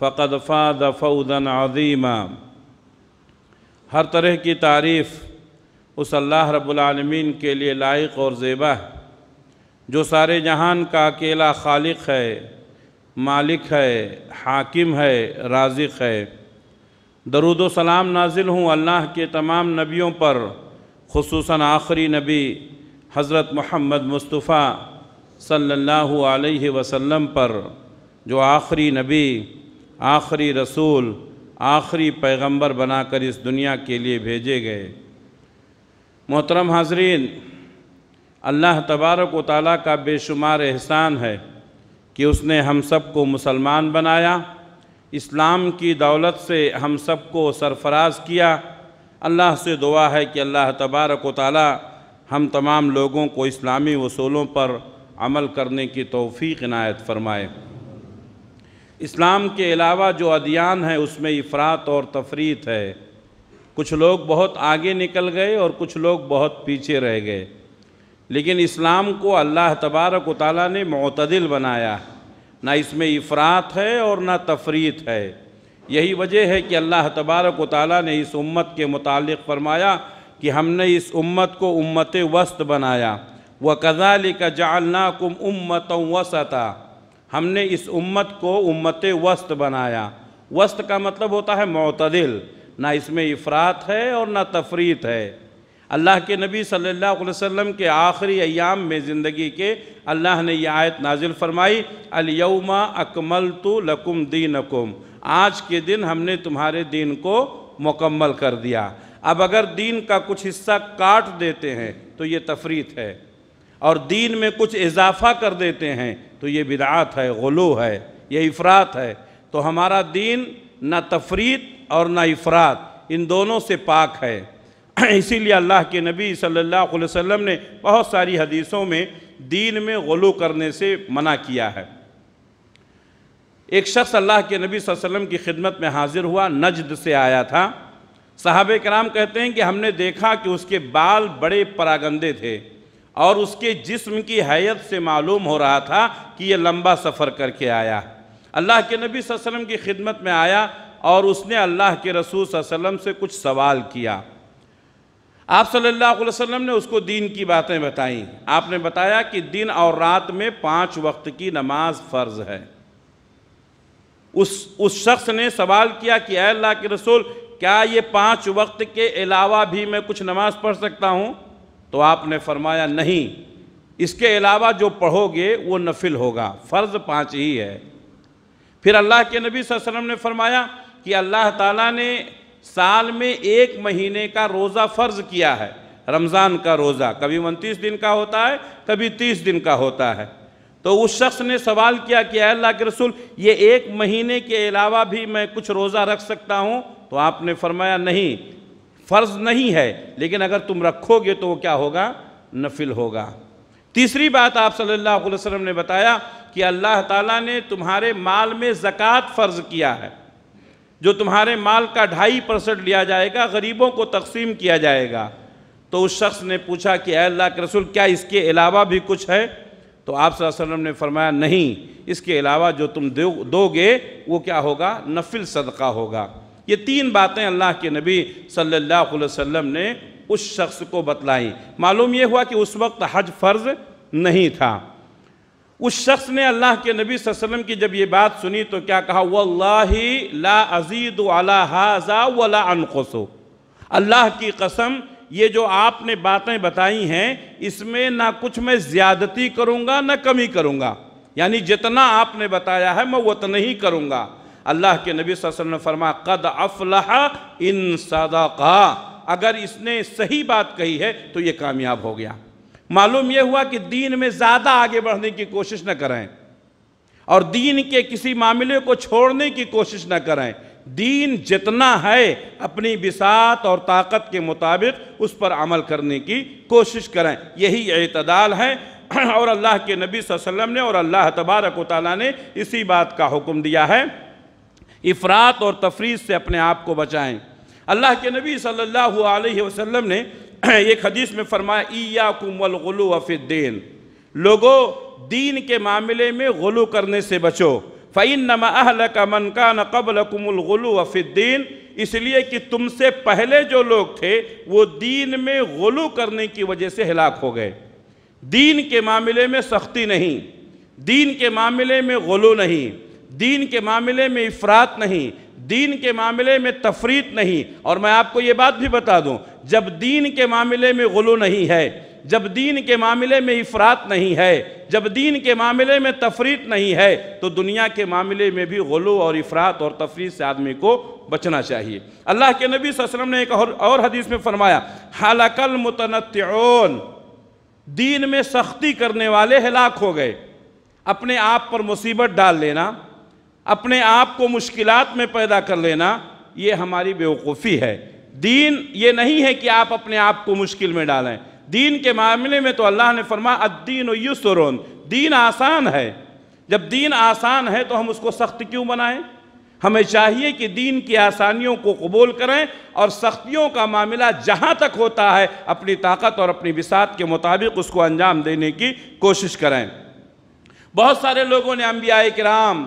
फ़कद फ़ाद फ़ौदन अजीमा हर तरह की तारीफ़ उस अल्लाह रब्लमीन के लिए लायक और ज़ेबा है जो सारे जहान का अकेला खालिक है मालिक है हाकिम है राजिक है दरुद सलाम नाजिल हूँ अल्लाह के तमाम नबियों पर खसूस आखिरी नबी हज़रत महमद मुस्तफ़ा सल्लल्लाहु अलैहि वसल्लम पर जो आखिरी नबी आखिरी रसूल आखिरी पैगंबर बनाकर इस दुनिया के लिए भेजे गए मोहतरम हाजरीन अल्लाह तबारक व ताली का बेशुमार एहसान है कि उसने हम सब को मुसलमान बनाया इस्लाम की दौलत से हम सब को सरफराज किया अल्लाह से दुआ है कि अल्लाह तबारक व हम तमाम लोगों को इस्लामी वसूलों पर अमल करने की तोफ़ी इनायत फरमाए इस्लाम के अलावा जो अदियान हैं उसमें इफ़रात और तफरीत है कुछ लोग बहुत आगे निकल गए और कुछ लोग बहुत पीछे रह गए लेकिन इस्लाम को अल्लाह तबारक ताली ने मतदिल बनाया ना इसमें इफ़रात है और ना तफरीत है यही वजह है कि अल्लाह तबारक ताली ने इस उम्मत के मुतालिक फरमाया कि हमने इस उम्मत को उम्मत वस्त बनाया व का जालना कुम उम्मत वसता हमने इस उम्मत को उम्मत वस्त बनाया वस्त का मतलब होता है मतदिल ना इसमें इफ़रात है और ना तफरीत है अल्लाह के नबी सल्लल्लाहु अलैहि वसल्लम के आखिरी अयाम में ज़िंदगी के अल्लाह ने यह आयत नाजिल फरमाई अलयमा अकमल तो लकुम दीन अकुम आज के दिन हमने तुम्हारे दीन को मुकम्मल कर दिया अब अगर दीन का कुछ हिस्सा काट देते हैं तो ये तफरीत है और दीन में कुछ इजाफा कर देते हैं तो ये बिदात है गलो है ये इफ़रात है तो हमारा दीन न तफरीत और ना इफ़रात इन दोनों से पाक है इसीलिए अल्लाह के नबी सल्लल्लाहु अलैहि वसल्लम ने बहुत सारी हदीसों में दीन में गलो करने से मना किया है एक शख्स अल्लाह के नबी वसल्लम की खिदमत में हाजिर हुआ नजद से आया था साहब कराम कहते हैं कि हमने देखा कि उसके बाल बड़े परागंदे थे और उसके जिस्म की हैत से मालूम हो रहा था कि यह लंबा सफ़र करके आया अल्लाह के नबी वसम की खिदमत में आया और उसने अल्लाह के रसूल वसलम से कुछ सवाल किया आप सल्लल्लाहु अलैहि वसल्लम ने उसको दीन की बातें बताई आपने बताया कि दिन और रात में पाँच वक्त की नमाज फ़र्ज है उस उस शख्स ने सवाल किया कि अल्लाह के रसूल क्या ये पाँच वक्त के अलावा भी मैं कुछ नमाज़ पढ़ सकता हूँ तो आपने फरमाया नहीं इसके अलावा जो पढ़ोगे वो नफिल होगा फ़र्ज़ पाँच ही है फिर अल्लाह के नबी वसल्लम ने फरमाया कि अल्लाह ताला ने साल में एक महीने का रोज़ा फ़र्ज़ किया है रमज़ान का रोज़ा कभी उनतीस दिन का होता है कभी तीस दिन का होता है तो उस शख्स ने सवाल किया कि अल्लाह के रसूल ये एक महीने के अलावा भी मैं कुछ रोज़ा रख सकता हूँ तो आपने फरमाया नहीं फ़र्ज नहीं है लेकिन अगर तुम रखोगे तो वो क्या होगा नफिल होगा तीसरी बात आप सल्लल्लाहु अलैहि वसल्लम ने बताया कि अल्लाह ताला ने तुम्हारे माल में ज़क़़त फ़र्ज़ किया है जो तुम्हारे माल का ढाई परसेंट लिया जाएगा गरीबों को तकसीम किया जाएगा तो उस शख्स ने पूछा कि अल्लाह के रसूल क्या इसके अलावा भी कुछ है तो आप वसल्लम ने फरमाया नहीं इसके अलावा जो तुम दो, दोगे वो क्या होगा नफिल सदका होगा ये तीन बातें अल्लाह के नबी सल्लल्लाहु अलैहि वसल्लम ने उस शख्स को बतलाई मालूम ये हुआ कि उस वक्त हज फ़र्ज़ नहीं था उस शख्स ने अल्लाह के नबी वसल्लम की जब ये बात सुनी तो क्या कहा वल्लाही ला अजीद अला हाजा वला अनखसो अल्लाह की कसम ये जो आपने बातें बताई हैं इसमें ना कुछ मैं ज़्यादती करूँगा ना कमी करूँगा यानी जितना आपने बताया है मैं उतना ही करूँगा अल्लाह के नबी वसल्लम ने फरमा कद अफलाह इन सदाका अगर इसने सही बात कही है तो ये कामयाब हो गया मालूम यह हुआ कि दीन में ज़्यादा आगे बढ़ने की कोशिश न करें और दीन के किसी मामले को छोड़ने की कोशिश न करें दीन जितना है अपनी बिसात और ताकत के मुताबिक उस पर अमल करने की कोशिश करें यही अतदाल है और अल्लाह के नबी वसल्लम ने और अल्लाह तबारक ताली ने इसी बात का हुक्म दिया है इफ़रात और तफरीज से अपने आप को बचाएं अल्लाह के नबी सल्लल्लाहु अलैहि वसल्लम ने एक हदीस में फरमाया ईया कुमलगलू वफ़िद्दीन लोगो दीन के मामले में गलू करने से बचो फ़ैन नमा अहल का मन का न कबल कुमलगलू वफ़िद्दीन इसलिए कि तुमसे पहले जो लोग थे वो दीन में गलू करने की वजह से हिलाक हो गए दीन के मामले में सख्ती नहीं दीन के मामले में गलू नहीं दीन के मामले में इफरात नहीं दीन के मामले में तफरीत नहीं और मैं आपको ये बात भी बता दूं जब दीन के मामले में गुलू नहीं है जब दीन के मामले में इफरात नहीं है जब दीन के मामले में तफरीत नहीं है तो दुनिया के मामले में भी गलो और इफरात और तफरीत से आदमी को बचना चाहिए अल्लाह के नबी वसल्लम ने एक और, और हदीस में फरमाया हालाकल मुतनतौन दीन में सख्ती करने वाले हलाक हो गए अपने आप पर मुसीबत डाल लेना अपने आप को मुश्किल में पैदा कर लेना ये हमारी बेवकूफ़ी है दीन ये नहीं है कि आप अपने आप को मुश्किल में डालें दीन के मामले में तो अल्लाह ने फरमा अद्दीन युसरन दीन आसान है जब दीन आसान है तो हम उसको सख्त क्यों बनाएं हमें चाहिए कि दीन की आसानियों को कबूल करें और सख्तियों का मामला जहाँ तक होता है अपनी ताकत और अपनी विसात के मुताबिक उसको अंजाम देने की कोशिश करें बहुत सारे लोगों ने अम्बिया कराम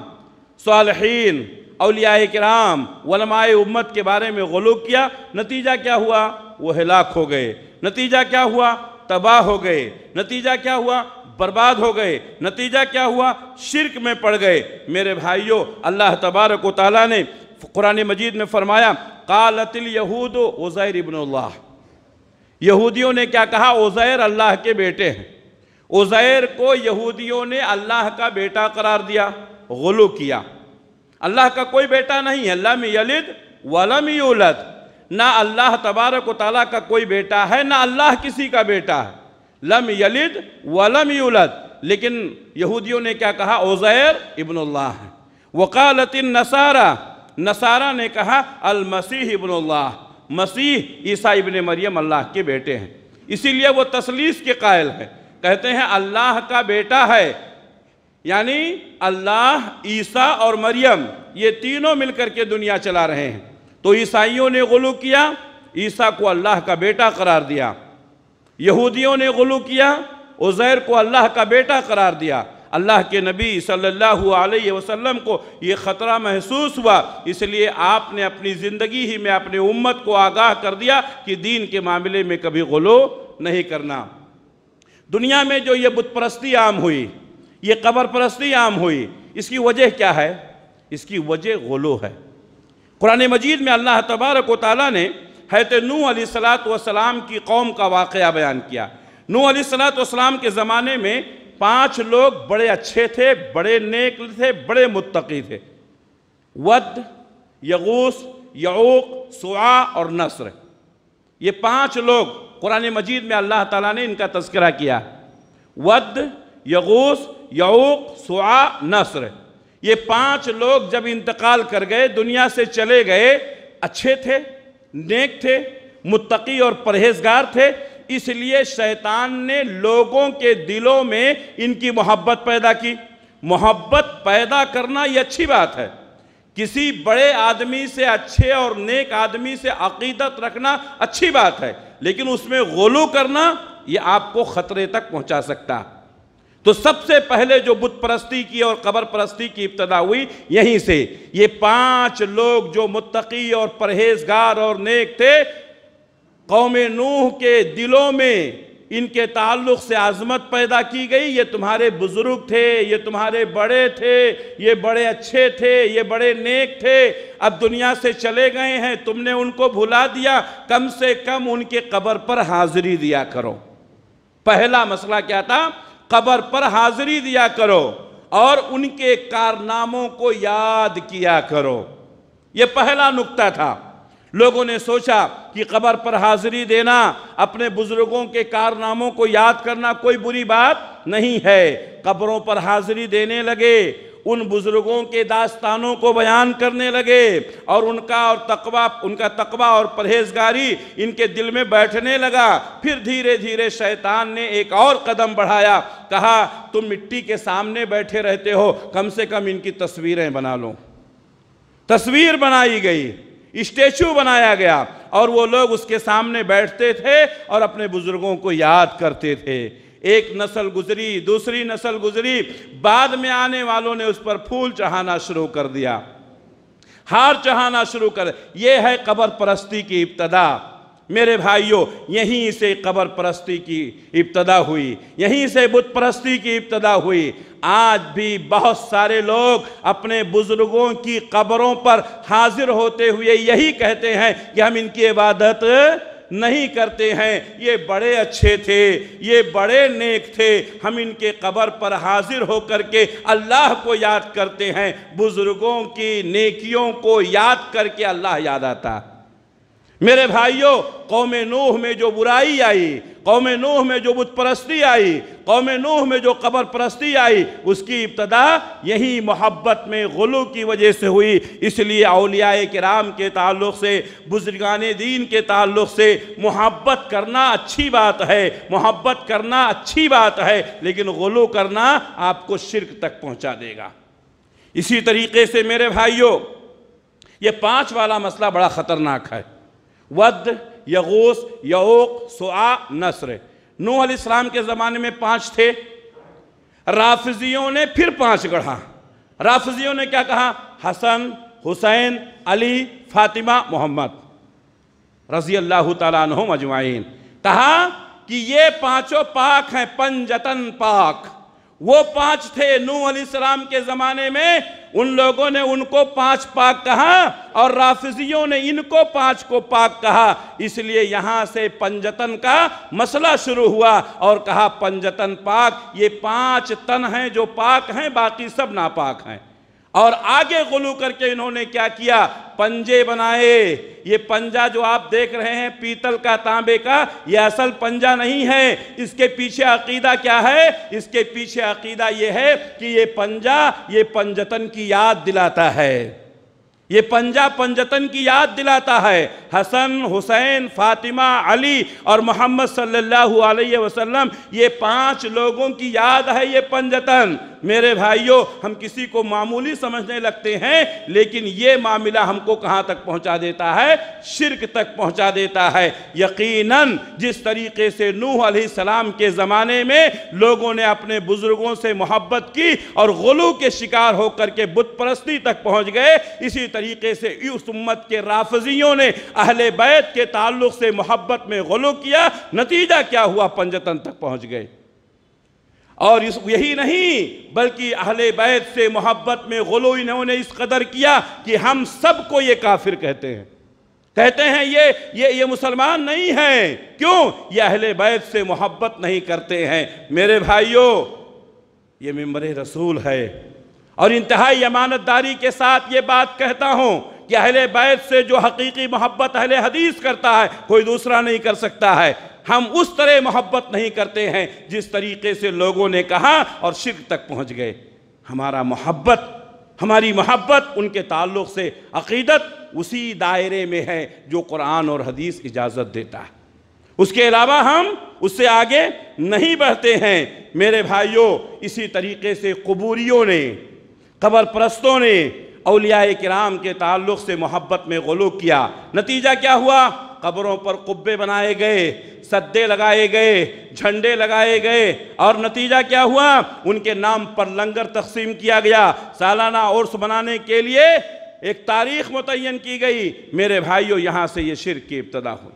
सालहीन अलिया कराम वलमाए उम्मत के बारे में गलू किया नतीजा क्या हुआ वो हिलाक हो गए नतीजा क्या हुआ तबाह हो गए नतीजा क्या हुआ बर्बाद हो गए नतीजा क्या हुआ शिरक में पड़ गए मेरे भाइयों अल्लाह तबारक ताली ने कुरान मजीद में फरमाया कालतिल यहूद ओज़ैर इबनल्ला यहूदियों ने क्या कहा ओज़ैर अल्लाह के बेटे हैं ओज़ैर को यहूदियों ने अल्लाह का बेटा करार दिया गलो किया अल्लाह का कोई बेटा नहीं है लम यलिद वलम यूलद ना अल्लाह तबारक ताली का कोई बेटा है ना अल्लाह किसी का बेटा है लम यलिद वलम यूलद लेकिन यहूदियों ने क्या कहा ओजैर इबनल्ला है वकालतिन नसारा नसारा ने कहा अलमसीह इबनल्ला मसीह ईसा इबन मरियम अल्लाह के बेटे हैं इसीलिए वो तसलीस के कायल है कहते हैं अल्लाह का बेटा है यानी अल्लाह ईसा और मरियम ये तीनों मिलकर के दुनिया चला रहे हैं तो ईसाइयों ने गुलू किया ईसा को अल्लाह का बेटा करार दिया यहूदियों ने गलू किया उज़ैर को अल्लाह का बेटा करार दिया अल्लाह के नबी सल्लल्लाहु अलैहि वसल्लम को ये ख़तरा महसूस हुआ इसलिए आपने अपनी ज़िंदगी ही में अपने उम्मत को आगाह कर दिया कि दीन के मामले में कभी गुलू नहीं करना दुनिया में जो ये बुतप्रस्ती आम हुई ये कबर परस्ती आम हुई इसकी वजह क्या है इसकी वजह गलो है कुरान मजीद में अल्लाह तबारक ताली ने हैत नू सलात वसलाम की कौम का वाक़ बयान किया नू सलात वसलाम के ज़माने में पाँच लोग बड़े अच्छे थे बड़े नेक थे बड़े मुतकी थे वद यगूस यऊक सुआ और नसर ये पाँच लोग कुरान मजीद में अल्लाह ताला ने इनका तस्करा किया वद यगूस यऊक सुआ नसर ये पांच लोग जब इंतकाल कर गए दुनिया से चले गए अच्छे थे नेक थे मुत्तकी और परहेजगार थे इसलिए शैतान ने लोगों के दिलों में इनकी मोहब्बत पैदा की मोहब्बत पैदा करना ये अच्छी बात है किसी बड़े आदमी से अच्छे और नेक आदमी से अकीदत रखना अच्छी बात है लेकिन उसमें गोलू करना ये आपको ख़तरे तक पहुंचा सकता है तो सबसे पहले जो बुत परस्ती की और कबर परस्ती की इब्तदा हुई यहीं से ये पांच लोग जो मुत्तकी और परहेजगार और नेक थे कौम नूह के दिलों में इनके ताल्लुक से आज़मत पैदा की गई ये तुम्हारे बुज़ुर्ग थे ये तुम्हारे बड़े थे ये बड़े अच्छे थे ये बड़े नेक थे अब दुनिया से चले गए हैं तुमने उनको भुला दिया कम से कम उनके कबर पर हाजिरी दिया करो पहला मसला क्या था कबर पर हाजिरी दिया करो और उनके कारनामों को याद किया करो ये पहला नुक्ता था लोगों ने सोचा कि कबर पर हाजिरी देना अपने बुज़ुर्गों के कारनामों को याद करना कोई बुरी बात नहीं है कबरों पर हाजिरी देने लगे उन बुज़ुर्गों के दास्तानों को बयान करने लगे और उनका और तकवा उनका तकवा और परहेजगारी इनके दिल में बैठने लगा फिर धीरे धीरे शैतान ने एक और कदम बढ़ाया कहा तुम मिट्टी के सामने बैठे रहते हो कम से कम इनकी तस्वीरें बना लो तस्वीर बनाई गई स्टेचू बनाया गया और वो लोग उसके सामने बैठते थे और अपने बुज़ुर्गों को याद करते थे एक नस्ल गुजरी दूसरी नस्ल गुजरी बाद में आने वालों ने उस पर फूल चढ़ाना शुरू कर दिया हार चढ़ाना शुरू कर ये है कबर परस्ती की इब्तदा मेरे भाइयों यहीं से कबर परस्ती की इब्तदा हुई यहीं से बुत परस्ती की इब्तदा हुई आज भी बहुत सारे लोग अपने बुज़ुर्गों की कबरों पर हाजिर होते हुए यही कहते हैं कि हम इनकी इबादत नहीं करते हैं ये बड़े अच्छे थे ये बड़े नेक थे हम इनके कबर पर हाजिर होकर के अल्लाह को याद करते हैं बुज़ुर्गों की नेकियों को याद करके अल्लाह याद आता है मेरे भाइयों कौम नूह में जो बुराई आई कौम नूह में जो बुत परस्ती आई कौम नूह में जो कबर परस्ती आई उसकी इब्तदा यही मोहब्बत में गुलू की वजह से हुई इसलिए अलिया कराम के ताल्लुक से बुजुर्गान दीन के ताल्लुक से मोहब्बत करना अच्छी बात है मोहब्बत करना अच्छी बात है लेकिन गुलू करना आपको शिरक तक पहुँचा देगा इसी तरीके से मेरे भाइयों ये पाँच वाला मसला बड़ा ख़तरनाक है वद यगूस यऊक सुआ नसर नूह अलैहिस्सलाम के ज़माने में पांच थे राफजियों ने फिर पांच गढ़ा राफजियों ने क्या कहा हसन हुसैन अली फातिमा मोहम्मद रजी अल्लाह अजमाइन कहा कि ये पांचों पाक हैं पंजतन पाक वो पांच थे नूह सलाम के ज़माने में उन लोगों ने उनको पांच पाक कहा और राफिजियों ने इनको पांच को पाक कहा इसलिए यहां से पंजतन का मसला शुरू हुआ और कहा पंजतन पाक ये पांच तन हैं जो पाक हैं बाकी सब नापाक हैं और आगे गुलू करके इन्होंने क्या किया पंजे बनाए ये पंजा जो आप देख रहे हैं पीतल का तांबे का ये असल पंजा नहीं है इसके पीछे अकीदा क्या है इसके पीछे अकीदा ये है कि ये पंजा ये पंजतन की याद दिलाता है ये पंजा पंजतन की याद दिलाता है हसन हुसैन फातिमा अली और मोहम्मद सल्लल्लाहु अलैहि वसल्लम ये पांच लोगों की याद है ये पंजतन मेरे भाइयों हम किसी को मामूली समझने लगते हैं लेकिन ये मामला हमको कहाँ तक पहुँचा देता है शिरक तक पहुँचा देता है यकीनन जिस तरीके से नूह सलाम के ज़माने में लोगों ने अपने बुज़ुर्गों से मोहब्बत की और गलू के शिकार होकर के बुत परस्ती तक पहुँच गए इसी तरीके से उस उम्मत के राफजियों ने अहल बैत के ताल्लुक से मोहब्बत में गलो किया नतीजा क्या हुआ पंजतन तक पहुंच गए और इस यही नहीं बल्कि अहल बैत से मोहब्बत में गलो इन्होंने इस कदर किया कि हम सबको ये काफिर कहते हैं कहते हैं ये ये ये मुसलमान नहीं हैं क्यों ये अहल बैत से मोहब्बत नहीं करते हैं मेरे भाइयों ये मम्बर रसूल है और इंतहाई अमानतदारी के साथ ये बात कहता हूँ कि अहले बैत से जो हकीकी मोहब्बत अहले हदीस करता है कोई दूसरा नहीं कर सकता है हम उस तरह मोहब्बत नहीं करते हैं जिस तरीके से लोगों ने कहा और शिर तक पहुँच गए हमारा मोहब्बत हमारी मोहब्बत उनके ताल्लुक से अकीदत उसी दायरे में है जो कुरान और हदीस इजाज़त देता है उसके अलावा हम उससे आगे नहीं बढ़ते हैं मेरे भाइयों इसी तरीके से कबूरियों ने कबर परस्तों ने अलिया कराम के ताल्लुक़ से मोहब्बत में गलू किया नतीजा क्या हुआ कबरों पर कुब्बे बनाए गए सद्दे लगाए गए झंडे लगाए गए और नतीजा क्या हुआ उनके नाम पर लंगर तकसीम किया गया सालाना उर्स बनाने के लिए एक तारीख मुतन की गई मेरे भाइयों यहाँ से ये शिर की इब्तदा हुई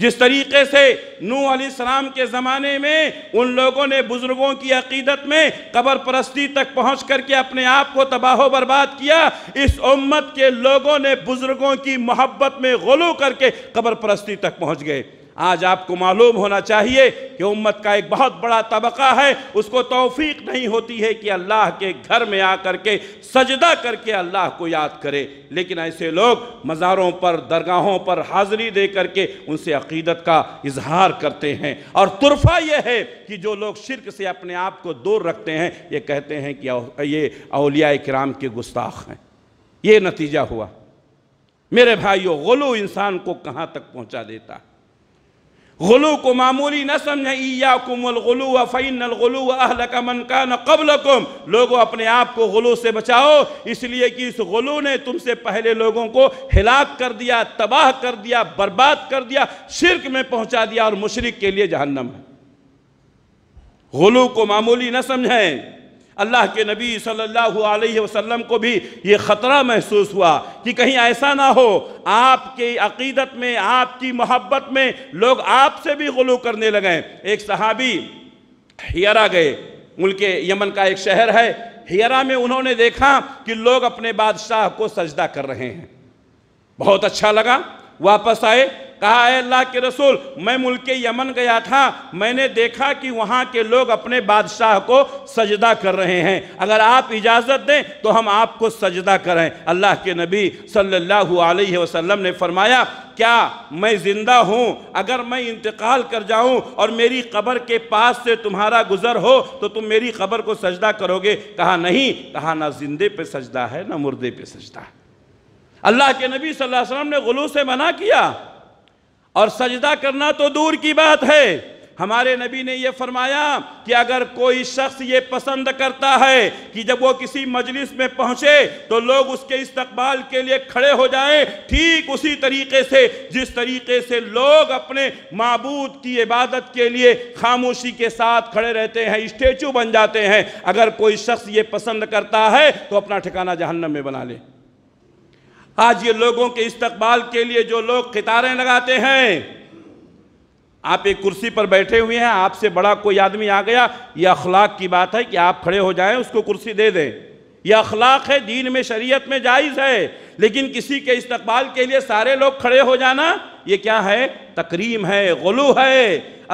जिस तरीके से नू सलाम के ज़माने में उन लोगों ने बुज़ुर्गों की अकीदत में कबर परस्ती तक पहुँच करके अपने आप को तबाह बर्बाद किया इस उम्मत के लोगों ने बुज़ुर्गों की मोहब्बत में गलू करके कबर परस्ती तक पहुँच गए आज आपको मालूम होना चाहिए कि उम्मत का एक बहुत बड़ा तबका है उसको तौफीक नहीं होती है कि अल्लाह के घर में आकर के सजदा करके अल्लाह को याद करे लेकिन ऐसे लोग मज़ारों पर दरगाहों पर हाज़िरी दे करके उनसे अकीदत का इजहार करते हैं और तुरफा यह है कि जो लोग शिरक से अपने आप को दूर रखते हैं ये कहते हैं कि ये अलिया कराम के गुस्ताख हैं ये नतीजा हुआ मेरे भाइयों गलो इंसान को कहाँ तक पहुँचा देता है गुलू को मामूली न समझें ईया कुमलगलू व फ़ैन अलगलू व अहल कमन का न कबल कुम लोगों अपने आप को गुलू से बचाओ इसलिए कि इस गलू ने तुमसे पहले लोगों को हिलाक कर दिया तबाह कर दिया बर्बाद कर दिया शिरक में पहुंचा दिया और मुशरक के लिए जहन्नम है गलू को मामूली न समझें अल्लाह के नबी सल्लल्लाहु अलैहि वसल्लम को भी ये ख़तरा महसूस हुआ कि कहीं ऐसा ना हो आपके अकीदत में आपकी मोहब्बत में लोग आपसे भी गलू करने लगें एक सहाबी हियरा गए मुल्क यमन का एक शहर है हियरा में उन्होंने देखा कि लोग अपने बादशाह को सजदा कर रहे हैं बहुत अच्छा लगा वापस आए कहा है अल्लाह के रसूल मैं मुल्क यमन गया था मैंने देखा कि वहाँ के लोग अपने बादशाह को सजदा कर रहे हैं अगर आप इजाज़त दें तो हम आपको सजदा करें अल्लाह के नबी सल्लल्लाहु अलैहि वसल्लम ने फरमाया क्या मैं ज़िंदा हूँ अगर मैं इंतकाल कर जाऊँ और मेरी कब्र के पास से तुम्हारा गुज़र हो तो तुम मेरी कब्र को सजदा करोगे कहा नहीं कहा ना जिंदे पे सजदा है ना मुर्दे पे सजदा है अल्लाह के नबी सल्लल्लाहु अलैहि वसल्लम ने गलू से मना किया और सजदा करना तो दूर की बात है हमारे नबी ने यह फरमाया कि अगर कोई शख्स ये पसंद करता है कि जब वो किसी मजलिस में पहुंचे तो लोग उसके इस्तकबाल के लिए खड़े हो जाएं ठीक उसी तरीके से जिस तरीके से लोग अपने मबूद की इबादत के लिए खामोशी के साथ खड़े रहते हैं स्टेचू बन जाते हैं अगर कोई शख्स ये पसंद करता है तो अपना ठिकाना जहन्नम में बना ले आज ये लोगों के इस्तकबाल के लिए जो लोग कितारें लगाते हैं आप एक कुर्सी पर बैठे हुए हैं आपसे बड़ा कोई आदमी आ गया ये अखलाक की बात है कि आप खड़े हो जाएं उसको कुर्सी दे दें यह अखलाक है दीन में शरीयत में जायज़ है लेकिन किसी के इस्तकबाल के लिए सारे लोग खड़े हो जाना ये क्या है तकरीम है गलू है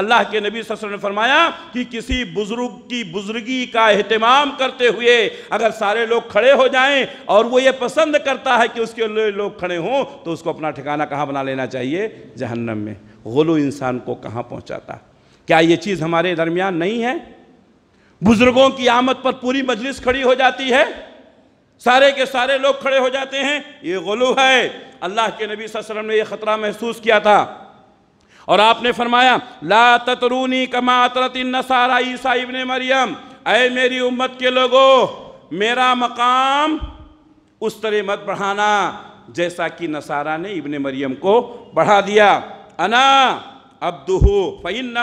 अल्लाह के नबी वसल्लम ने फरमाया कि किसी बुज़ुर्ग की बुज़ुर्गी का अहतमाम करते हुए अगर सारे लोग खड़े हो जाएं और वो ये पसंद करता है कि उसके लिए लोग खड़े हों तो उसको अपना ठिकाना कहाँ बना लेना चाहिए जहन्नम में गलू इंसान को कहाँ पहुँचाता क्या ये चीज़ हमारे दरमियान नहीं है बुजुर्गों की आमद पर पूरी मजलिस खड़ी हो जाती है सारे के सारे लोग खड़े हो जाते हैं ये गलू है अल्लाह के नबी वसल्लम ने यह ख़तरा महसूस किया था और आपने फरमाया ला ततरूनी कमातरतिन नसारा ईसा इबन मरियम अय मेरी उम्मत के लोगों मेरा मकाम उस तरह मत बढ़ाना जैसा कि नसारा ने इबन मरियम को बढ़ा दिया अना अब्दुहु फ़ैन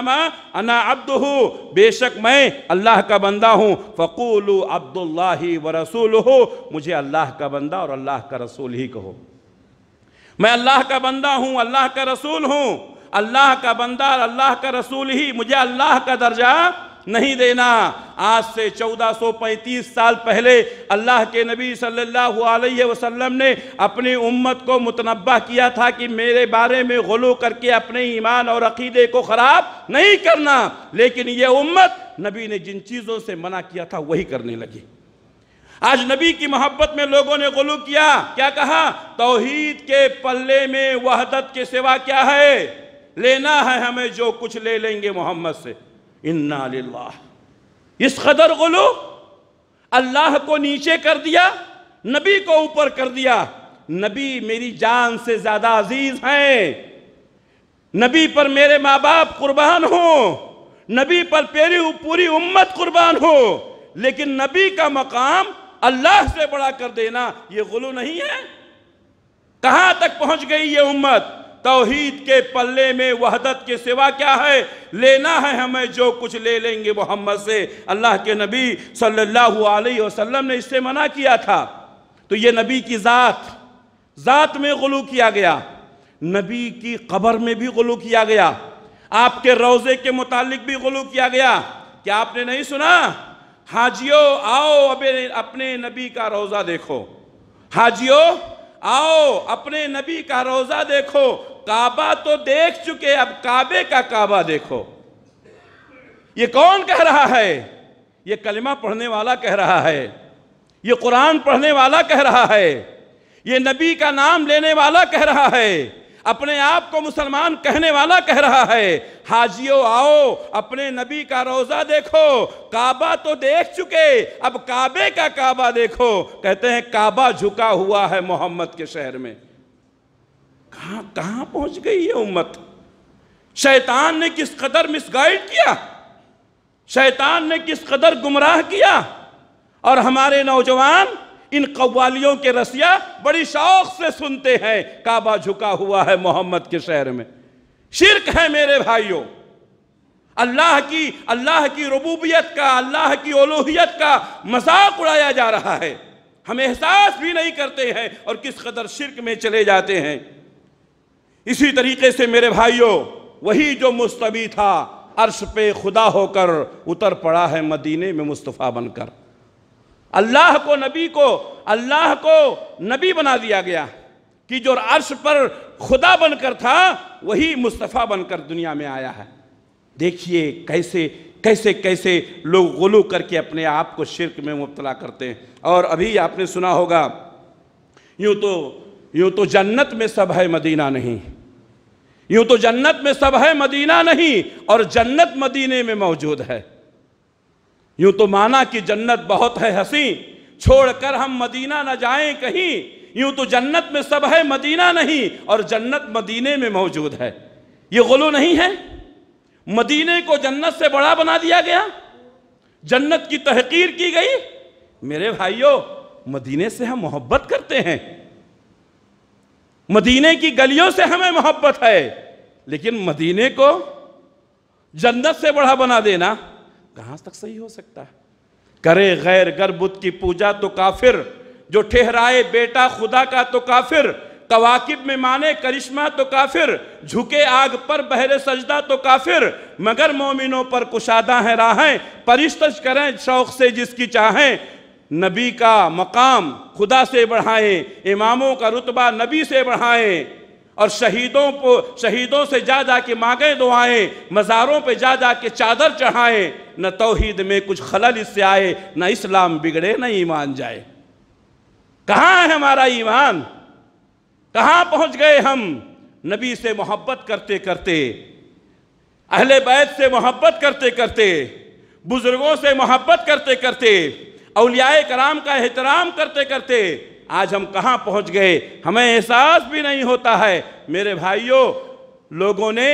अना अब्दुहु बेशक मैं अल्लाह का बंदा हूँ फ़कूल अब्दुल्ला व रसूल हो मुझे अल्लाह का बंदा और अल्लाह का रसूल ही कहो मैं अल्लाह का बंदा हूँ अल्लाह का रसूल हूँ अल्लाह का बंदा और अल्लाह का रसूल ही मुझे अल्लाह का दर्जा नहीं देना आज से 1435 साल पहले अल्लाह के नबी सल्लल्लाहु अलैहि वसल्लम ने अपनी उम्मत को मुतनबा किया था कि मेरे बारे में गलू करके अपने ईमान और अकीदे को ख़राब नहीं करना लेकिन ये उम्मत नबी ने जिन चीज़ों से मना किया था वही करने लगी आज नबी की मोहब्बत में लोगों ने गलू किया क्या कहा तोहीद के पल्ले में वहदत के सिवा क्या है लेना है हमें जो कुछ ले लेंगे मोहम्मद से इन्ना इस कदर गुलू अल्लाह को नीचे कर दिया नबी को ऊपर कर दिया नबी मेरी जान से ज़्यादा अजीज़ हैं नबी पर मेरे माँ बाप कुर्बान हो नबी पर पेरी पूरी उम्मत कुर्बान हो लेकिन नबी का मकाम अल्लाह से बड़ा कर देना ये गुलू नहीं है कहां तक पहुंच गई ये उम्मत तोहीद के पल्ले में वहदत के सिवा क्या है लेना है हमें जो कुछ ले लेंगे मोहम्मद से अल्लाह के नबी सल्लल्लाहु अलैहि वसल्लम ने इससे मना किया था तो ये नबी की ज़ात ज़ात में गलू किया गया नबी की कबर में भी गलू किया गया आपके रोज़े के मुतालिक भी गलू किया गया क्या आपने नहीं सुना हाजियो आओ अब अपने नबी का रोज़ा देखो हाजियो आओ अपने नबी का रोज़ा देखो काबा तो देख चुके अब काबे का काबा देखो ये कौन कह रहा है ये कलमा पढ़ने वाला कह रहा है ये कुरान पढ़ने वाला कह रहा है ये नबी का नाम लेने वाला कह रहा है अपने आप को मुसलमान कहने वाला कह रहा है हाजियो आओ अपने नबी का रोज़ा देखो काबा तो देख चुके अब काबे का काबा देखो कहते हैं काबा झुका हुआ है मोहम्मद के शहर में कहां कहाँ पहुंच गई ये उम्मत शैतान ने किस कदर मिसगाइड किया शैतान ने किस कदर गुमराह किया और हमारे नौजवान इन कव्वालियों के रसिया बड़ी शौक से सुनते हैं काबा झुका हुआ है मोहम्मद के शहर में शिरक है मेरे भाइयों अल्लाह की अल्लाह की रबूबियत का अल्लाह की ओलोहियत का मजाक उड़ाया जा रहा है हम एहसास भी नहीं करते हैं और किस कदर शिरक में चले जाते हैं इसी तरीके से मेरे भाइयों वही जो मुस्तबी था अर्श पे खुदा होकर उतर पड़ा है मदीने में मुस्तफ़ा बनकर अल्लाह को नबी को अल्लाह को नबी बना दिया गया कि जो अर्श पर खुदा बनकर था वही मुस्तफ़ा बनकर दुनिया में आया है देखिए कैसे कैसे कैसे लोग गुलू करके अपने आप को शिरक में मुबतला करते हैं और अभी आपने सुना होगा यूँ तो यूँ तो जन्नत में सब है मदीना नहीं यूँ तो जन्नत में सब है मदीना नहीं और जन्नत मदीने में मौजूद है यूं तो माना कि जन्नत बहुत है हसी छोड़कर हम मदीना न जाएं कहीं यूं तो जन्नत में सब है मदीना नहीं और जन्नत मदीने में मौजूद है ये गुलो नहीं है मदीने को जन्नत से बड़ा बना दिया गया जन्नत की तहकीर की गई मेरे भाइयों मदीने से हम मोहब्बत करते हैं मदीने की गलियों से हमें मोहब्बत है लेकिन मदीने को जन्नत से बड़ा बना देना कहां तक सही हो सकता है करे गैर गर बुद्ध की पूजा तो काफिर जो ठहराए बेटा खुदा का तो काफिर कवाकिब में माने करिश्मा तो काफिर झुके आग पर बहरे सजदा तो काफिर मगर मोमिनों पर कुशादा है राहें परिश्तश करें शौक से जिसकी चाहें नबी का मकाम खुदा से बढ़ाएं इमामों का रुतबा नबी से बढ़ाएं और शहीदों को शहीदों से जा जा के मांगे दुआएं मज़ारों पे जा जा के चादर चढ़ाएं न तोहीद में कुछ खलल इससे आए न इस्लाम बिगड़े न ईमान जाए कहाँ है हमारा ईमान कहाँ पहुँच गए हम नबी से मोहब्बत करते करते अहले बैत से मोहब्बत करते करते बुज़ुर्गों से मोहब्बत करते करते अलिया कराम का एहतराम करते करते आज हम कहाँ पहुँच गए हमें एहसास भी नहीं होता है मेरे भाइयों लोगों ने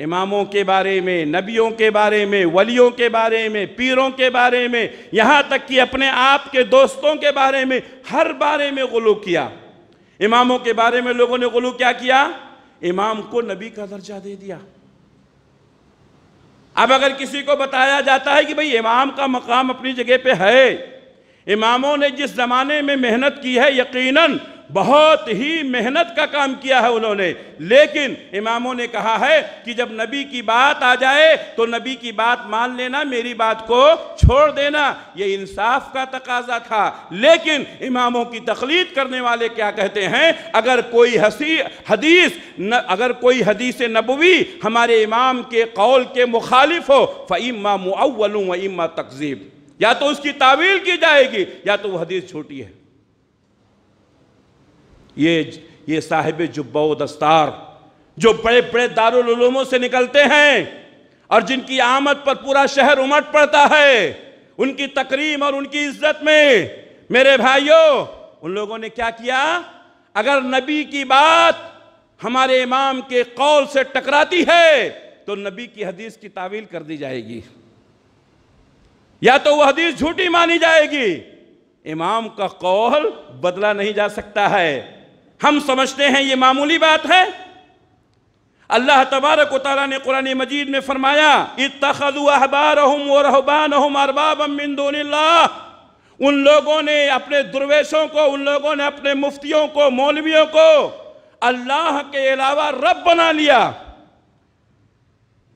इमामों के बारे में नबियों के बारे में वलियों के बारे में पीरों के बारे में यहाँ तक कि अपने आप के दोस्तों के बारे में हर बारे में गुलू किया इमामों के बारे में लोगों ने गुलू क्या किया इमाम को नबी का दर्जा दे दिया अब अगर किसी को बताया जाता है कि भाई इमाम का मकाम अपनी जगह पे है इमामों ने जिस ज़माने में मेहनत की है यकीनन बहुत ही मेहनत का काम किया है उन्होंने लेकिन इमामों ने कहा है कि जब नबी की बात आ जाए तो नबी की बात मान लेना मेरी बात को छोड़ देना ये इंसाफ का तकाजा था लेकिन इमामों की तकलीद करने वाले क्या कहते हैं अगर कोई हसी हदीस न, अगर कोई हदीस नबवी हमारे इमाम के कौल के मुखालिफ हो फ़ इमा मुअवलूँ व इमा तकजीब या तो उसकी तावील की जाएगी या तो वह हदीस छोटी है ये ये साहिब जुब्बा दस्तार जो बड़े बड़े दारुलूमों से निकलते हैं और जिनकी आमद पर पूरा शहर उमट पड़ता है उनकी तकरीम और उनकी इज्जत में मेरे भाइयों उन लोगों ने क्या किया अगर नबी की बात हमारे इमाम के कौल से टकराती है तो नबी की हदीस की तावील कर दी जाएगी या तो वह हदीस झूठी मानी जाएगी इमाम का कौल बदला नहीं जा सकता है हम समझते हैं ये मामूली बात है अल्लाह तबारक तारा ने कुरान मजीद में फरमाया इतबार रहबान उन लोगों ने अपने दुर्वेशों को उन लोगों ने अपने मुफ्तियों को मौलवियों को अल्लाह के अलावा रब बना लिया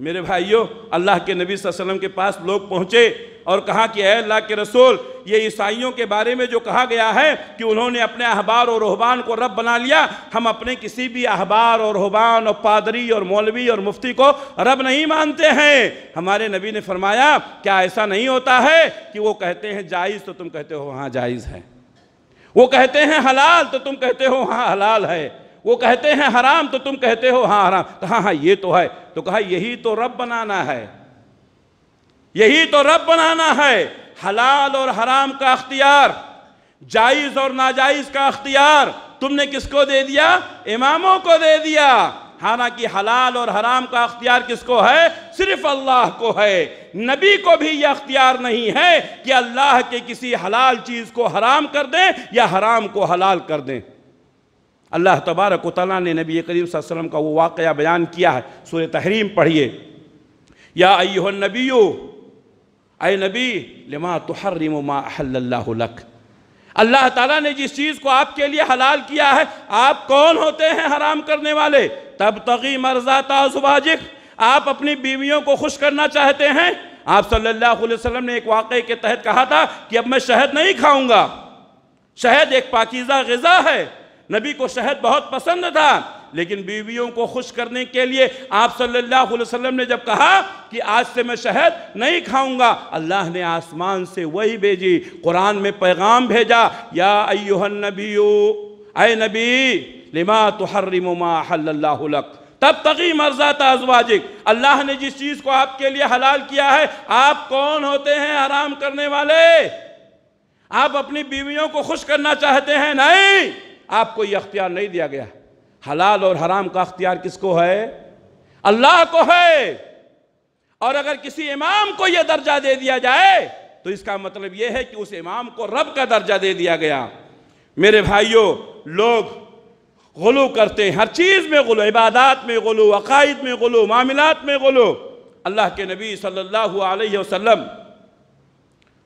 मेरे भाइयों अल्लाह के नबी वसल्लम के पास लोग पहुंचे और कहा कि अल्लाह के रसूल ये ईसाइयों के बारे में जो कहा गया है कि उन्होंने अपने अहबार और रोहबान को रब बना लिया हम अपने किसी भी अहबार और रोहबान और पादरी और मौलवी और मुफ्ती को रब नहीं मानते हैं हमारे नबी ने फरमाया क्या ऐसा नहीं होता है कि वो कहते हैं जायज़ तो तुम कहते हो वहाँ जायज़ है वो कहते हैं हलाल तो तुम कहते हो हाँ हलाल है वो कहते हैं हराम तो तुम कहते हो हाँ हराम कहा तो हाँ ये तो है तो कहा यही तो रब बनाना है यही तो रब बनाना है हलाल और हराम का अख्तियार जायज़ और नाजायज़ का अख्तियार तुमने किसको दे दिया इमामों को दे दिया हालांकि हलाल और हराम का अख्तियार किसको है सिर्फ अल्लाह को है नबी को भी यह अख्तियार नहीं है कि अल्लाह के किसी हलाल चीज़ को हराम कर दें या हराम को हलाल कर दें अल्लाह तबारक तला ने नबी करीम वसल्लम का वो वाक़ बयान किया है सूर तहरीम पढ़िए या अयो नबीयो अय नबी तो तुहर्रिम मा लक अल्लाह ताला ने जिस चीज़ को आपके लिए हलाल किया है आप कौन होते हैं हराम करने वाले तब तगी मर्जा ताजुबाजिक आप अपनी बीवियों को खुश करना चाहते हैं आप सल्लल्लाहु अलैहि वसल्लम ने एक वाक़े के तहत कहा था कि अब मैं शहद नहीं खाऊंगा शहद एक पाकिज़ा गज़ा है नबी को शहद बहुत पसंद था लेकिन बीवियों को खुश करने के लिए आप सल्लल्लाहु अलैहि वसल्लम ने जब कहा कि आज से मैं शहद नहीं खाऊंगा अल्लाह ने आसमान से वही भेजी कुरान में पैगाम भेजा या अयोहन नबी आए नबी लिमा तुहर्रिमा तब तक ही मर्जा अजवाजिक अल्लाह ने जिस चीज़ को आपके लिए हलाल किया है आप कौन होते हैं आराम करने वाले आप अपनी बीवियों को खुश करना चाहते हैं नहीं आपको यह अख्तियार नहीं दिया गया हलाल और हराम का अख्तियार किसको है अल्लाह को है और अगर किसी इमाम को यह दर्जा दे दिया जाए तो इसका मतलब यह है कि उस इमाम को रब का दर्जा दे दिया गया मेरे भाइयों लोग गुलू करते हैं हर चीज़ में गलो इबादत में गुलू अकायद में गलो मामलात में गुलो अल्लाह के नबी सल्लल्लाहु अलैहि वसल्लम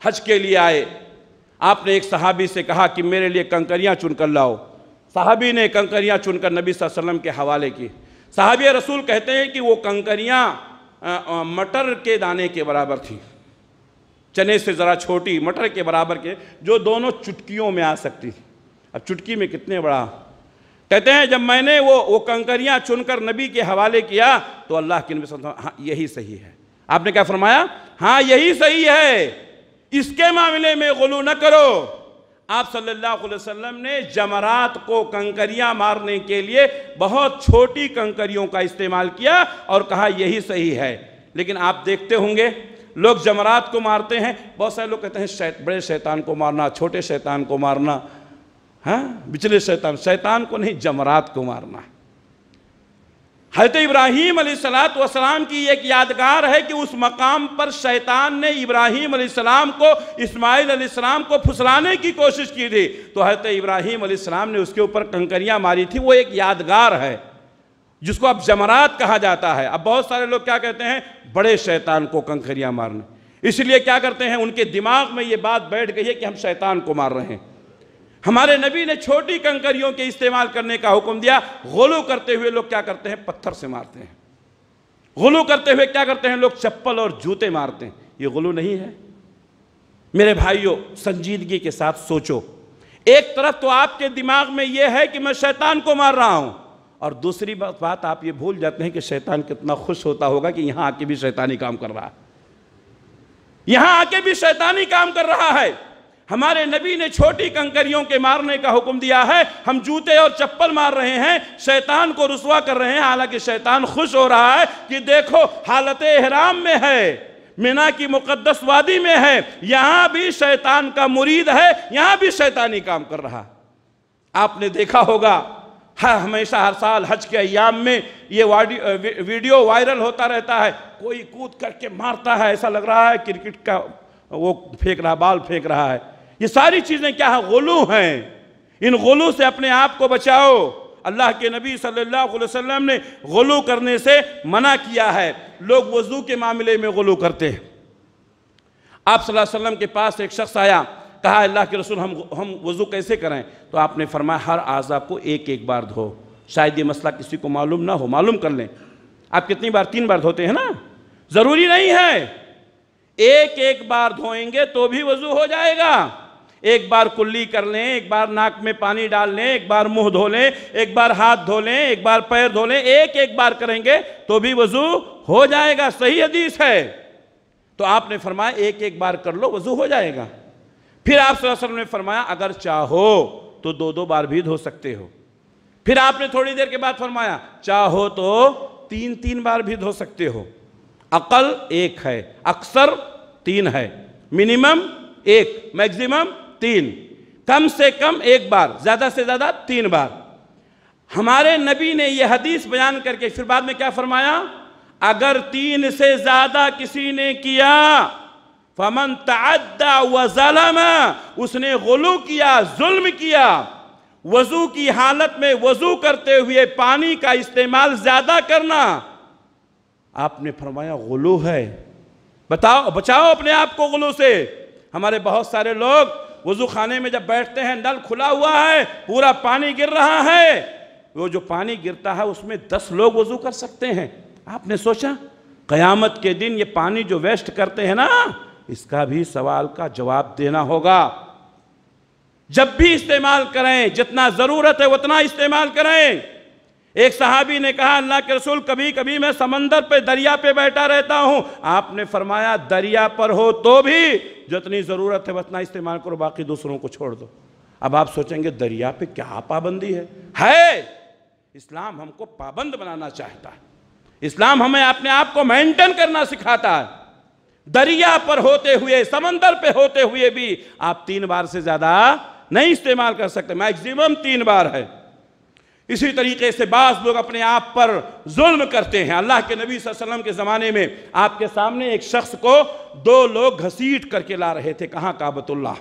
हज के लिए आए आपने एक सहाबी से कहा कि मेरे लिए कंकरियाँ चुनकर लाओ साहबी ने कंकरियाँ चुनकर नबी वसल्लम के हवाले की साहब रसूल कहते हैं कि वो कंकरियाँ मटर के दाने के बराबर थी चने से ज़रा छोटी मटर के बराबर के जो दोनों चुटकियों में आ सकती अब चुटकी में कितने बड़ा कहते हैं जब मैंने वो वो कंकरियाँ चुनकर नबी के हवाले किया तो अल्लाह के नबी हाँ यही सही है आपने क्या फरमाया हाँ यही सही है इसके मामले में गुलू न करो आप सल्लल्लाहु अलैहि वसल्लम ने जमरात को कंकरियां मारने के लिए बहुत छोटी कंकरियों का इस्तेमाल किया और कहा यही सही है लेकिन आप देखते होंगे लोग जमरात को मारते हैं बहुत सारे लोग कहते हैं शै, बड़े शैतान को मारना छोटे शैतान को मारना हाँ बिचले शैतान शैतान को नहीं जमरात को मारना है हजरत इब्राहीम सलाम की एक यादगार है कि उस मकाम पर शैतान ने इब्राहीम सलाम को इस्माइल सलाम को फुसलाने की कोशिश की थी तो हजरत इब्राहीम सलाम ने उसके ऊपर कंकरियाँ मारी थी वो एक यादगार है जिसको अब जमरात कहा जाता है अब बहुत सारे लोग क्या कहते हैं बड़े शैतान को कंकरियाँ मारने इसलिए क्या करते हैं उनके दिमाग में ये बात बैठ गई है कि हम शैतान को मार रहे हैं हमारे नबी ने छोटी कंकरियों के इस्तेमाल करने का हुक्म दिया गोलो करते हुए लोग क्या करते हैं पत्थर से मारते हैं गुलू करते हुए क्या करते हैं लोग चप्पल और जूते मारते हैं ये गुलू नहीं है मेरे भाइयों संजीदगी के साथ सोचो एक तरफ तो आपके दिमाग में यह है कि मैं शैतान को मार रहा हूं और दूसरी बात आप ये भूल जाते हैं कि शैतान कितना खुश होता होगा कि यहां आके भी शैतानी काम कर रहा है यहां आके भी शैतानी काम कर रहा है हमारे नबी ने छोटी कंकरियों के मारने का हुक्म दिया है हम जूते और चप्पल मार रहे हैं शैतान को रुसवा कर रहे हैं हालांकि शैतान खुश हो रहा है कि देखो हालत हराम में है मीना की मुकद्दस वादी में है यहाँ भी शैतान का मुरीद है यहाँ भी शैतानी काम कर रहा आपने देखा होगा हाँ हमेशा हर साल हज के अयाम में ये वीडियो वायरल होता रहता है कोई कूद करके मारता है ऐसा लग रहा है क्रिकेट का वो फेंक रहा बाल फेंक रहा है ये सारी चीज़ें क्या है गुलू हैं इन गुलू से अपने आप को बचाओ अल्लाह के नबी सल्लल्लाहु अलैहि वसल्लम ने गलू करने से मना किया है लोग वजू के मामले में गुलू करते हैं आप सल्लल्लाहु अलैहि वसल्लम के पास एक शख्स आया कहा अल्लाह के रसूल हम हम वज़ू कैसे करें तो आपने फरमाया हर आज़ा को एक एक बार धो शायद ये मसला किसी को मालूम ना हो मालूम कर लें आप कितनी बार तीन बार धोते हैं ना ज़रूरी नहीं है एक एक बार धोएंगे तो भी वज़ू हो जाएगा एक बार कुल्ली कर लें एक बार नाक में पानी डाल लें एक बार मुंह धो लें एक बार हाथ धो लें एक बार पैर धो लें एक एक बार करेंगे तो भी वजू हो जाएगा सही हदीस है तो आपने फरमाया एक एक बार कर लो वजू हो जाएगा फिर आप सरासर ने फरमाया अगर चाहो तो दो दो बार भी धो सकते हो फिर आपने थोड़ी देर के बाद फरमाया चाहो तो तीन तीन बार भी धो सकते हो अकल एक है अक्सर तीन है मिनिमम एक मैक्सिमम तीन कम से कम एक बार ज़्यादा से ज़्यादा तीन बार हमारे नबी ने यह हदीस बयान करके फिर बाद में क्या फरमाया अगर तीन से ज़्यादा किसी ने किया फमन तद्दा उसने गुलू किया जुल्म किया वज़ू की हालत में वज़ू करते हुए पानी का इस्तेमाल ज़्यादा करना आपने फरमाया गलू है बताओ बचाओ अपने आप को गुलू से हमारे बहुत सारे लोग वजू खाने में जब बैठते हैं नल खुला हुआ है पूरा पानी गिर रहा है वो जो पानी गिरता है उसमें दस लोग वजू कर सकते हैं आपने सोचा क़यामत के दिन ये पानी जो वेस्ट करते हैं ना इसका भी सवाल का जवाब देना होगा जब भी इस्तेमाल करें जितना ज़रूरत है उतना इस्तेमाल करें एक सहाबी ने कहा अल्लाह के रसूल कभी कभी मैं समंदर पे दरिया पे बैठा रहता हूं आपने फरमाया दरिया पर हो तो भी जितनी ज़रूरत है उतना इस्तेमाल करो बाकी दूसरों को छोड़ दो अब आप सोचेंगे दरिया पे क्या पाबंदी है है इस्लाम हमको पाबंद बनाना चाहता है इस्लाम हमें अपने आप को मेंटेन करना सिखाता है दरिया पर होते हुए समंदर पे होते हुए भी आप तीन बार से ज़्यादा नहीं इस्तेमाल कर सकते मैक्सिमम तीन बार है इसी तरीके से बास लोग अपने आप पर जुल्म करते हैं अल्लाह के नबी वसल्लम के ज़माने में आपके सामने एक शख्स को दो लोग घसीट करके ला रहे थे कहाँ काबतुल्ला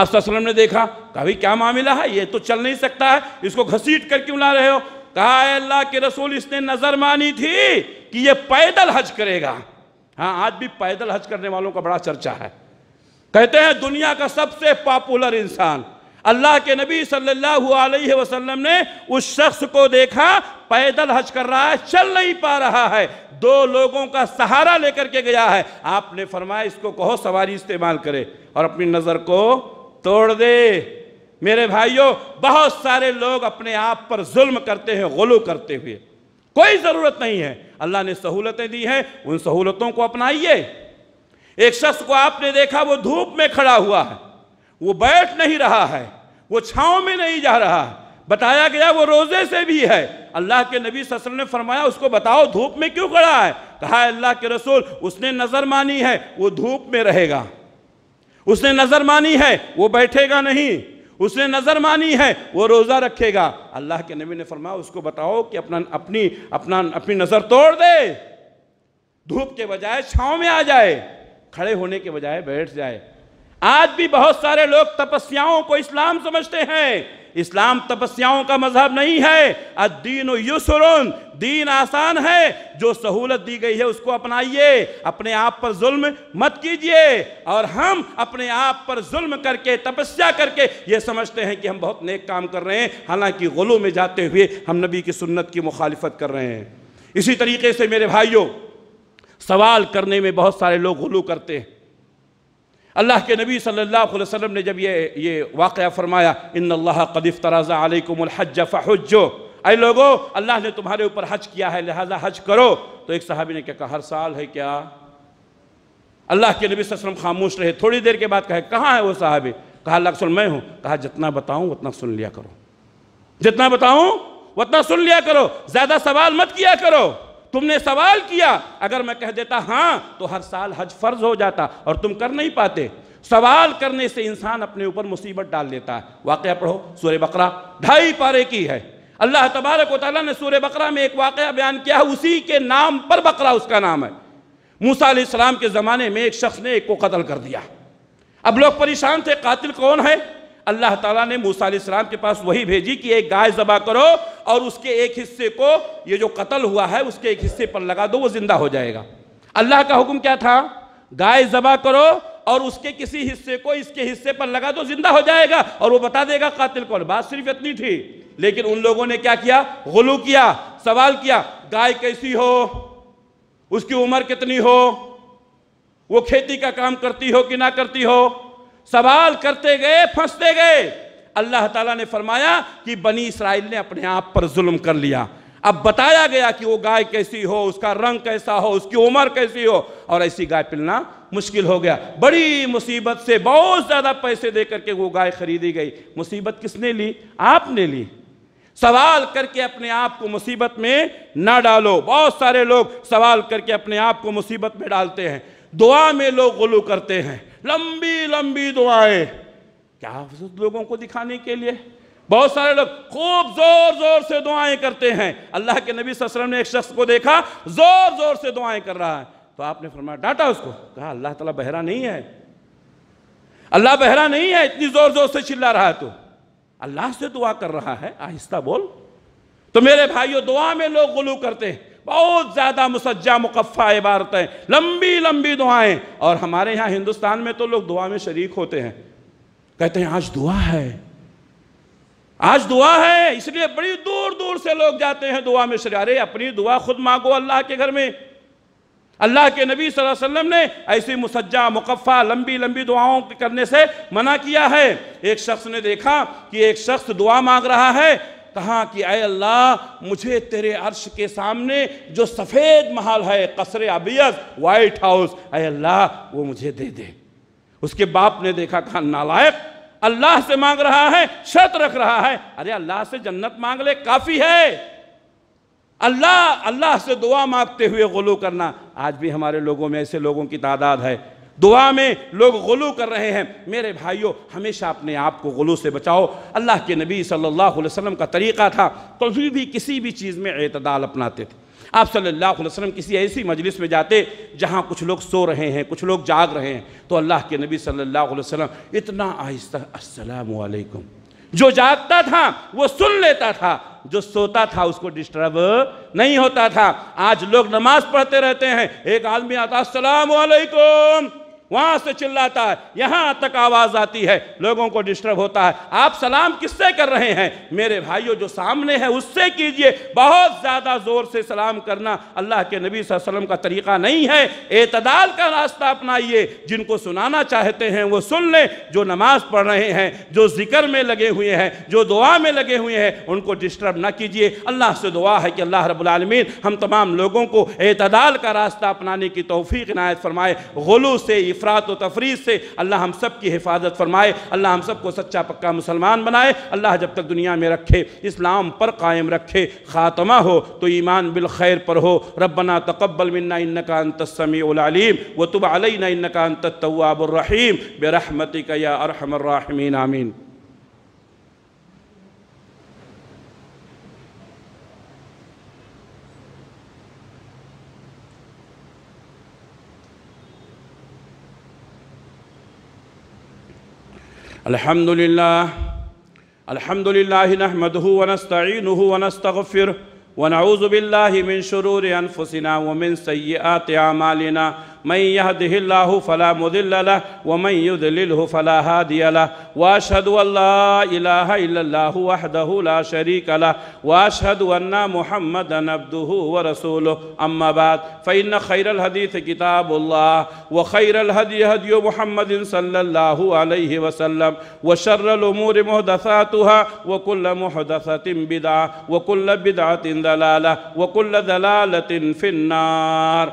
आप सल्लम ने देखा कभी क्या मामला है ये तो चल नहीं सकता है इसको घसीट कर क्यों ला रहे हो कहा अल्लाह के रसूल इसने नज़र मानी थी कि ये पैदल हज करेगा हाँ आज भी पैदल हज करने वालों का बड़ा चर्चा है कहते हैं दुनिया का सबसे पॉपुलर इंसान अल्लाह के नबी सल्लल्लाहु अलैहि वसल्लम ने उस शख्स को देखा पैदल हज कर रहा है चल नहीं पा रहा है दो लोगों का सहारा लेकर के गया है आपने फरमाया इसको कहो सवारी इस्तेमाल करे और अपनी नज़र को तोड़ दे मेरे भाइयों बहुत सारे लोग अपने आप पर जुल्म करते हैं गुलू करते हुए कोई ज़रूरत नहीं है अल्लाह ने सहूलतें दी हैं उन सहूलतों को अपनाइए एक शख्स को आपने देखा वो धूप में खड़ा हुआ है वो बैठ नहीं रहा है वो छाँव में नहीं जा रहा बताया गया वो रोज़े से भी है अल्लाह के नबी ससल ने फरमाया उसको बताओ धूप में क्यों खड़ा है कहा अल्लाह के रसूल उसने नज़र मानी है वो धूप में रहेगा उसने नज़र मानी है वो बैठेगा नहीं उसने नज़र मानी है वो रोज़ा रखेगा अल्लाह के नबी ने फरमाया उसको बताओ कि अपना अपनी अपना अपनी नज़र तोड़ दे धूप के बजाय छाव में आ जाए खड़े होने के बजाय बैठ जाए आज भी बहुत सारे लोग तपस्याओं को इस्लाम समझते हैं इस्लाम तपस्याओं का मजहब नहीं है अदीन युसरुन दीन आसान है जो सहूलत दी गई है उसको अपनाइए अपने आप पर जुल्म मत कीजिए और हम अपने आप पर जुल्म करके तपस्या करके ये समझते हैं कि हम बहुत नेक काम कर रहे हैं हालांकि गुलों में जाते हुए हम नबी की सुन्नत की मुखालफत कर रहे हैं इसी तरीके से मेरे भाइयों सवाल करने में बहुत सारे लोग गुलू करते हैं अल्लाह के नबी सल्लल्लाहु अलैहि वसल्लम ने जब ये ये वाक़ फरमाया इन अल्लाह कदिफ तराज़ा अलकुमहज फ़ाहजो अरे लोगो अल्लाह ने तुम्हारे ऊपर हज किया है लिहाजा हज करो तो एक साहबी ने क्या कहा हर साल है क्या अल्लाह के नबी वसम खामोश रहे थोड़ी देर के बाद कहे कहाँ है वो साहबी कहा अल्लाह सुन मैं हूँ कहा जितना बताऊँ उतना सुन लिया करो जितना बताऊँ उतना सुन लिया करो ज़्यादा सवाल मत किया करो तुमने सवाल किया अगर मैं कह देता हाँ तो हर साल हज फर्ज हो जाता और तुम कर नहीं पाते सवाल करने से इंसान अपने ऊपर मुसीबत डाल लेता है वाकया पढ़ो सूर्य बकरा ढाई पारे की है अल्लाह तबारक वाली ने सूर्य बकरा में एक वाकया बयान किया है उसी के नाम पर बकरा उसका नाम है मूसा के ज़माने में एक शख्स ने एक को कत्ल कर दिया अब लोग परेशान थे कातिल कौन है अल्लाह ताला ने मूसा सलाम के पास वही भेजी कि एक गाय जबा करो और उसके एक हिस्से को ये जो कत्ल हुआ है उसके एक हिस्से पर लगा दो वो जिंदा हो जाएगा अल्लाह का हुक्म क्या था गाय जबा करो और उसके किसी हिस्से को इसके हिस्से पर लगा दो जिंदा हो जाएगा और वो बता देगा कातिल कौन बात सिर्फ इतनी थी लेकिन उन लोगों ने क्या किया गुलू किया सवाल किया गाय कैसी हो उसकी उम्र कितनी हो वो खेती का काम करती हो कि ना करती हो सवाल करते गए फंसते गए अल्लाह ताला ने फरमाया कि बनी इसराइल ने अपने आप पर जुल्म कर लिया अब बताया गया कि वो गाय कैसी हो उसका रंग कैसा हो उसकी उम्र कैसी हो और ऐसी गाय पिलना मुश्किल हो गया बड़ी मुसीबत से बहुत ज़्यादा पैसे दे करके वो गाय खरीदी गई मुसीबत किसने ली आपने ली सवाल करके अपने आप को मुसीबत में ना डालो बहुत सारे लोग सवाल करके अपने आप को मुसीबत में डालते हैं दुआ में लोग गुलू करते हैं लंबी लंबी दुआएं क्या लोगों को दिखाने के लिए बहुत सारे लोग खूब जोर जोर से दुआएं करते हैं अल्लाह के नबी वसल्लम ने एक शख्स को देखा जोर जोर से दुआएं कर रहा है तो आपने फरमाया डांटा उसको कहा अल्लाह तला बहरा नहीं है अल्लाह बहरा नहीं है इतनी जोर जोर से चिल्ला रहा है तो अल्लाह से दुआ कर रहा है आहिस्ता बोल तो मेरे भाइयों दुआ में लोग गुलू करते हैं बहुत ज़्यादा मुसज्जा मुकफ़ा इबारतें लंबी लंबी दुआएं और हमारे यहाँ हिंदुस्तान में तो लोग दुआ में शरीक होते हैं कहते हैं आज दुआ है आज दुआ है इसलिए बड़ी दूर दूर से लोग जाते हैं दुआ में शरीक अरे अपनी दुआ खुद मांगो अल्लाह के घर में अल्लाह के नबी सल्लल्लाहु अलैहि वसल्लम ने ऐसी मुसज्जा मुकफ़ा लंबी लंबी दुआओं करने से मना किया है एक शख्स ने देखा कि एक शख्स दुआ मांग रहा है कहा कि अय अल्लाह मुझे तेरे अर्श के सामने जो सफ़ेद महल है कसरे अबियस वाइट हाउस अय अल्लाह वो मुझे दे दे उसके बाप ने देखा कहा नालायक अल्लाह से मांग रहा है शर्त रख रहा है अरे अल्लाह से जन्नत मांग ले काफ़ी है अल्लाह अल्लाह से दुआ मांगते हुए गुलू करना आज भी हमारे लोगों में ऐसे लोगों की तादाद है दुआ में लोग गुलू कर रहे हैं मेरे भाइयों हमेशा अपने आप को गुलू से बचाओ अल्लाह के नबी सल्लल्लाहु अलैहि वसल्लम का तरीका था कभी भी किसी भी चीज़ में अतदाल अपनाते थे आप सल्लल्लाहु अलैहि वसल्लम किसी ऐसी मजलिस में जाते जहाँ कुछ लोग सो रहे हैं कुछ लोग जाग रहे हैं तो अल्लाह के नबी सल्लल्लाहु अलैहि वसल्लम इतना आहिस्ता असलकुम जो जागता था वो सुन लेता था जो सोता था उसको डिस्टर्ब नहीं होता था आज लोग नमाज पढ़ते रहते हैं एक आदमी आता असलकुम वहां से चिल्लाता है यहां तक आवाज आती है लोगों को डिस्टर्ब होता है आप सलाम किससे कर रहे हैं मेरे भाइयों जो सामने है उससे कीजिए बहुत ज्यादा जोर से सलाम करना अल्लाह के नबी वसल्लम का तरीका नहीं है एतदाल का रास्ता अपनाइए जिनको सुनाना चाहते हैं वो सुन लें जो नमाज पढ़ रहे हैं जो जिक्र में लगे हुए हैं जो दुआ में लगे हुए हैं उनको डिस्टर्ब ना कीजिए अल्लाह से दुआ है कि अल्लाह रबालमीन हम तमाम लोगों को एतदाल का रास्ता अपनाने की तोफ़ी इनायत फरमाए गलू से अफरात व तफरीज से अल्लाह हम सब की हिफाजत फरमाए अल्लाह हम सबको सच्चा पक्का मुसलमान बनाए अल्लाह जब तक दुनिया में रखे इस्लाम पर कायम रखे ख़ात्मा हो तो ईमान बिलखैर पर हो रबना तकबल मन्ना इनका तस्समीम व तुब अलना इनका तवाबरहीम बेरहमती का या अरहमर्राहमीन आमीन الحمد لله الحمد لله نحمده ونستعينه ونستغفره ونعوذ بالله من شرور أنفسنا ومن سيئات أعمالنا من يهده الله فلا مذل له ومن يذلله فلا هادي له واشهد ان لا اله الا الله وحده لا شريك له واشهد ان محمدا عبده ورسوله اما بعد فان خير الحديث كتاب الله وخير الهدي هدي محمد صلى الله عليه وسلم وشر الامور محدثاتها وكل محدثه بدعه وكل بدعه ضلاله وكل ضلاله في النار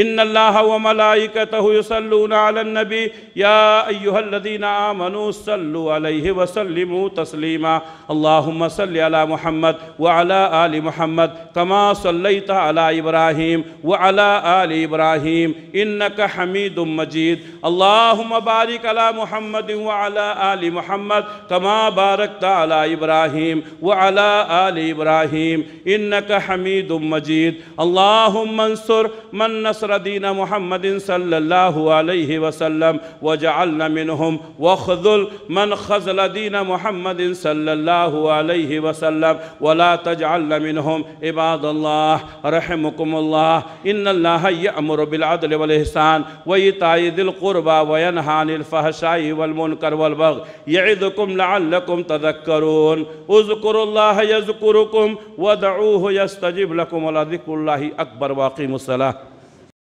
इन अल्लाह वमलाइकतहसलनबी यादीना मनुसल्लि वसलम तस्लीमा अल्लाम सल महमद व अला आल महमद कमा सल्ला इब्राहीम व अला आल इब्राहीम इनक हमीद मजीद अल्लाम बारिक अला महमद व अला आल महमद कमा बारक अला इब्राहीम व अला आल इब्राहीम इनक हमीद मजीद अल्लाम मंसुर मन नस نصر دين محمد صلى الله عليه وسلم وجعلنا منهم واخذل من خذل دين محمد صلى الله عليه وسلم ولا تجعلنا منهم عباد الله رحمكم الله إن الله يأمر بالعدل والإحسان وإيتاء ذي القربى وينهى عن الفحشاء والمنكر والبغي يعظكم لعلكم تذكرون اذكروا الله يذكركم ودعوه يستجب لكم ولذكر الله أكبر واقيموا الصلاة